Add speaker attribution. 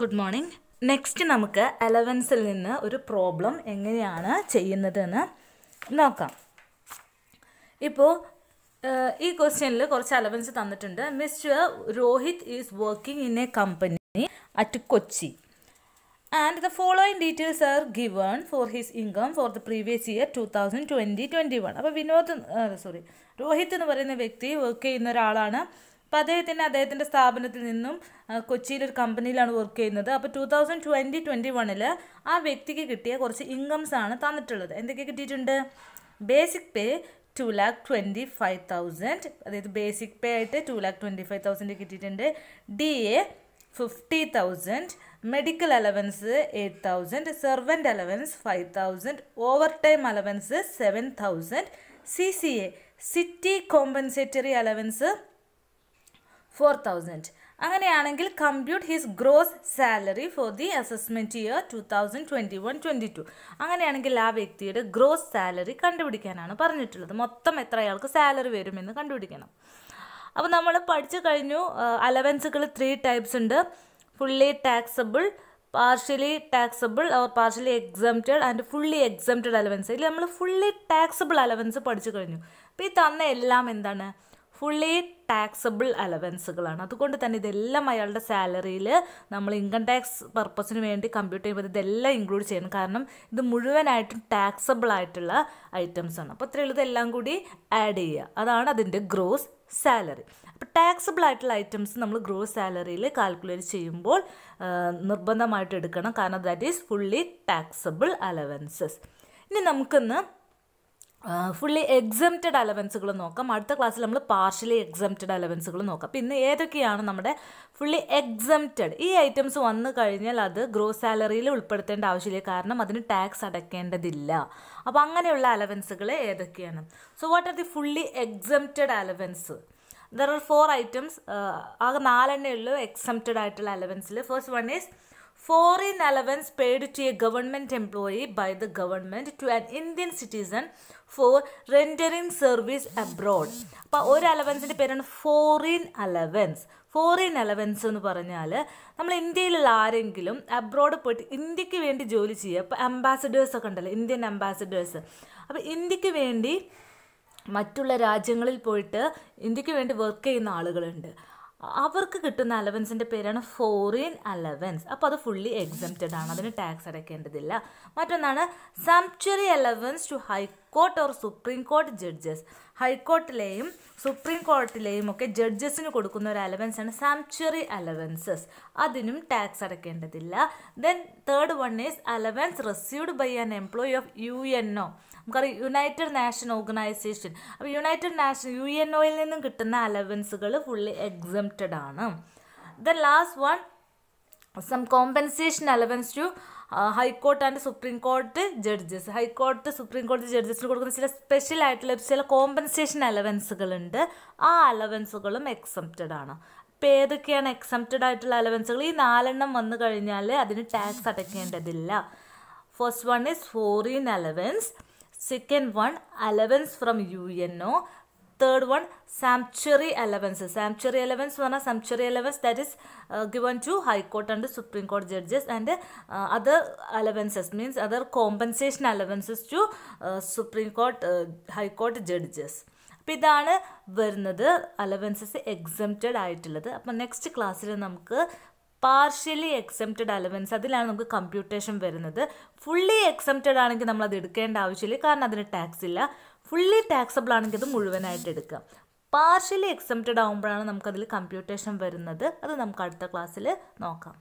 Speaker 1: good morning next നമുക്ക് അലവൻസിൽ നിന്ന് ഒരു പ്രോബ്ലം എങ്ങനെയാണ് ചെയ്യുന്നതെന്ന് നോക്കാം ഇപ്പോൾ ഈ ക്വസ്റ്റ്യനിൽ കുറച്ച് അലവൻസ് തന്നിട്ടുണ്ട് mister Rohit is working in a company at Kochi and the following details are given for his income for the previous year two thousand twenty twenty one അപ്പോൾ വിനോദ് സോറി രോഹിത് എന്ന് പറയുന്ന വ്യക്തി വർക്ക് ചെയ്യുന്ന ഒരാളാണ് അപ്പോൾ അദ്ദേഹത്തിന് അദ്ദേഹത്തിൻ്റെ സ്ഥാപനത്തിൽ നിന്നും കൊച്ചിയിൽ ഒരു കമ്പനിയിലാണ് വർക്ക് ചെയ്യുന്നത് അപ്പോൾ ടു തൗസൻഡ് ട്വൻറ്റി ട്വൻറ്റി വണ്ണിൽ ആ വ്യക്തിക്ക് കിട്ടിയ കുറച്ച് ഇൻകംസ് ആണ് തന്നിട്ടുള്ളത് എന്തൊക്കെ കിട്ടിയിട്ടുണ്ട് basic pay two lakh twenty five thousand അതായത് ബേസിക് പേ ആയിട്ട് two lakh twenty five thousand കിട്ടിയിട്ടുണ്ട് D A fifty thousand medical allowance eight thousand servant allowance five thousand overtime allowance seven thousand C C A city compensatory allowance four thousand അങ്ങനെയാണെങ്കിൽ compute his gross salary for the assessment year two thousand twenty one twenty two അങ്ങനെയാണെങ്കിൽ ആ വ്യക്തിയുടെ gross salary കണ്ടുപിടിക്കാനാണ് പറഞ്ഞിട്ടുള്ളത് മൊത്തം എത്ര അയാൾക്ക് salary വരുമെന്ന് കണ്ടുപിടിക്കണം അപ്പോൾ നമ്മൾ പഠിച്ചു കഴിഞ്ഞു അലവൻസുകൾ ത്രീ ടൈപ്സ് ഉണ്ട് fully taxable partially taxable or partially exempted and fully exempted allowance ഇതിൽ നമ്മൾ ഫുള്ളി ടാക്സബിൾ അലവൻസ് പഠിച്ചു കഴിഞ്ഞു അപ്പോൾ ഈ തന്ന എല്ലാം എന്താണ് ഫുള്ളി ടാക്സബിൾ അലവൻസുകളാണ് അതുകൊണ്ട് തന്നെ ഇതെല്ലാം അയാളുടെ സാലറിയിൽ നമ്മൾ ഇൻകം ടാക്സ് പർപ്പസിന് വേണ്ടി കമ്പ്യൂട്ട് ചെയ്യുമ്പോൾ ഇതെല്ലാം ഇൻക്ലൂഡ് ചെയ്യണം കാരണം ഇത് മുഴുവനായിട്ടും ടാക്സബിൾ ആയിട്ടുള്ള ഐറ്റംസ് ആണ് അപ്പോൾ അത്രയുള്ളൂ ഇതെല്ലാം കൂടി ആഡ് ചെയ്യുക അതാണ് അതിൻ്റെ ഗ്രോസ് സാലറി അപ്പോൾ ടാക്സബിൾ ആയിട്ടുള്ള ഐറ്റംസ് നമ്മൾ ഗ്രോസ് സാലറിയിൽ കാൽക്കുലേറ്റ് ചെയ്യുമ്പോൾ നിർബന്ധമായിട്ട് എടുക്കണം കാരണം that is fully taxable allowances ഇനി നമുക്കൊന്ന് ഫുള്ളി എക്സംറ്റഡ് അലവൻസുകൾ നോക്കാം അടുത്ത ക്ലാസ്സിൽ നമ്മൾ പാർഷ്യലി എക്സംറ്റഡ് അലവൻസുകൾ നോക്കാം പിന്നെ ഏതൊക്കെയാണ് നമ്മുടെ ഫുള്ളി എക്സംറ്റഡ് ഈ ഐറ്റംസ് വന്നു കഴിഞ്ഞാൽ അത് ഗ്രോസ് സാലറിയിൽ ഉൾപ്പെടുത്തേണ്ട ആവശ്യമില്ല കാരണം അതിന് ടാക്സ് അടയ്ക്കേണ്ടതില്ല അപ്പോൾ അങ്ങനെയുള്ള അലവൻസുകൾ ഏതൊക്കെയാണ് so what are the fully exempted allowance there are four items ആകെ നാലെണ്ണേ ഉള്ളൂ എക്സംപ്റ്റഡ് ആയിട്ടുള്ള അലവൻസിൽ first one is foreign allowance paid to a government employee by the government to an Indian citizen for rendering service abroad അപ്പോൾ ഒരു അലവൻസിൻ്റെ പേരാണ് foreign allowance foreign allowance എന്ന് പറഞ്ഞാൽ നമ്മൾ ഇന്ത്യയിലുള്ള ആരെങ്കിലും അബ്രോഡ് പോയിട്ട് ഇന്ത്യക്ക് വേണ്ടി ജോലി ചെയ്യുക അപ്പോൾ അംബാസഡേഴ്സ് ഒക്കെ ഉണ്ടല്ലോ ഇന്ത്യൻ അംബാസഡേഴ്സ് അപ്പോൾ ഇന്ത്യക്ക് വേണ്ടി മറ്റുള്ള രാജ്യങ്ങളിൽ പോയിട്ട് ഇന്ത്യക്ക് വേണ്ടി വർക്ക് ചെയ്യുന്ന ആളുകളുണ്ട് അവർക്ക് കിട്ടുന്ന അലവൻസിൻ്റെ പേരാണ് ഫോറിൻ അലവൻസ് അപ്പോൾ അത് ഫുള്ളി എക്സംപ്റ്റഡ് ആണ് അതിന് ടാക്സ് അടയ്ക്കേണ്ടതില്ല മറ്റൊന്നാണ് sumptuary allowance to high court or supreme court judges ഹൈക്കോർട്ടിലെയും സുപ്രീം കോർട്ടിലെയും ഒക്കെ ജഡ്ജസിന് കൊടുക്കുന്ന ഒരു അലവൻസ് ആണ് സാങ്ച്വറി അലവൻസസ് അതിനും ടാക്സ് അടയ്ക്കേണ്ടതില്ല then third one is allowance received by an employee of U N O നമുക്കറിയാം യുണൈറ്റഡ് നാഷൻ ഓർഗനൈസേഷൻ അപ്പോൾ യുണൈറ്റഡ് നാഷൻ യു എൻ ഒയിൽ നിന്നും കിട്ടുന്ന അലവൻസുകൾ ഫുള്ളി എക്സം എക്സംപ്റ്റഡ് ആണ് the last one sum compensation allowance to high court and supreme court judges high court supreme കോടതി ജഡ്ജസിന് കൊടുക്കുന്ന ചില സ്പെഷ്യൽ ആയിട്ടുള്ള ചില കോമ്പൻസേഷൻ അലവൻസുകളുണ്ട് ആ അലവൻസുകളും എക്സംപ്റ്റഡ് ആണ് ഇപ്പം ഏതൊക്കെയാണ് എക്സംപ്റ്റഡ് ആയിട്ടുള്ള അലവൻസുകൾ ഈ നാലെണ്ണം വന്നു കഴിഞ്ഞാൽ അതിന് ടാക്സ് അടയ്ക്കേണ്ടതില്ല first one is foreign allowance second one allowance from U N O third one sumptuary allowance sumptuary allowance എന്ന് പറഞ്ഞാൽ sumptuary allowance that is given to high court and supreme court judges and other allowances means other compensation allowances to supreme court high court judges അപ്പോൾ ഇതാണ് വരുന്നത് allowances exempted ആയിട്ടുള്ളത് അപ്പം next ക്ലാസ്സിൽ നമുക്ക് partially exempted allowance അതിലാണ് നമുക്ക് കമ്പ്യൂട്ടേഷൻ വരുന്നത് ഫുള്ളി എക്സംപ്റ്റഡ് ആണെങ്കിൽ നമ്മൾ അത് എടുക്കേണ്ട ആവശ്യമില്ല കാരണം അതിന് ടാക്സ് ഇല്ല ഫുള്ളി ടാക്സബിൾ ആണെങ്കിൽ അത് മുഴുവനായിട്ട് എടുക്കുക പാർഷ്യലി എക്സെപ്റ്റഡ് ആകുമ്പോഴാണ് നമുക്കതിൽ കമ്പ്യൂട്ടേഷൻ വരുന്നത് അത് നമുക്ക് അടുത്ത ക്ലാസ്സിൽ നോക്കാം